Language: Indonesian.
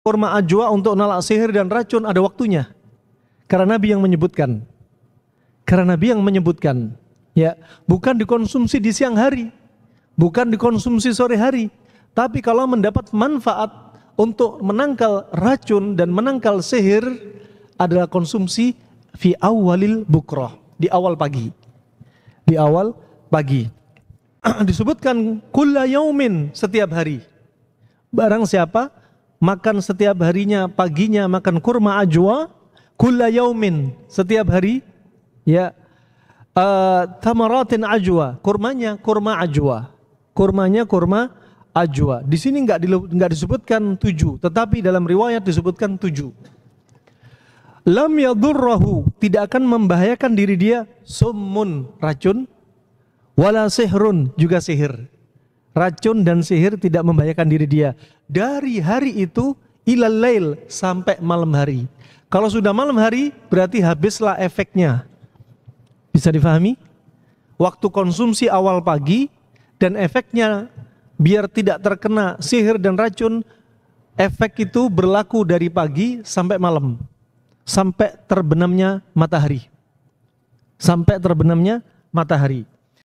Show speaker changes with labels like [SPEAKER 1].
[SPEAKER 1] kurma ajwa untuk nolak sihir dan racun ada waktunya. Karena Nabi yang menyebutkan. Karena Nabi yang menyebutkan. Ya, bukan dikonsumsi di siang hari, bukan dikonsumsi sore hari, tapi kalau mendapat manfaat untuk menangkal racun dan menangkal sihir adalah konsumsi fi awalil bukroh di awal pagi. Di awal pagi. Disebutkan kulla yaumin setiap hari. Barang siapa makan setiap harinya, paginya makan kurma ajwa, kulla yaumin, setiap hari, ya, uh, tamaratin ajwa, kurmanya kurma ajwa, kurmanya kurma ajwa. Di sini nggak nggak disebutkan tujuh, tetapi dalam riwayat disebutkan tujuh. Lam yadurrahu, tidak akan membahayakan diri dia, summun racun, wala sihrun, juga sihir racun dan sihir tidak membahayakan diri dia. Dari hari itu ilal lail sampai malam hari. Kalau sudah malam hari berarti habislah efeknya. Bisa difahami? Waktu konsumsi awal pagi dan efeknya biar tidak terkena sihir dan racun, efek itu berlaku dari pagi sampai malam. Sampai terbenamnya matahari. Sampai terbenamnya matahari.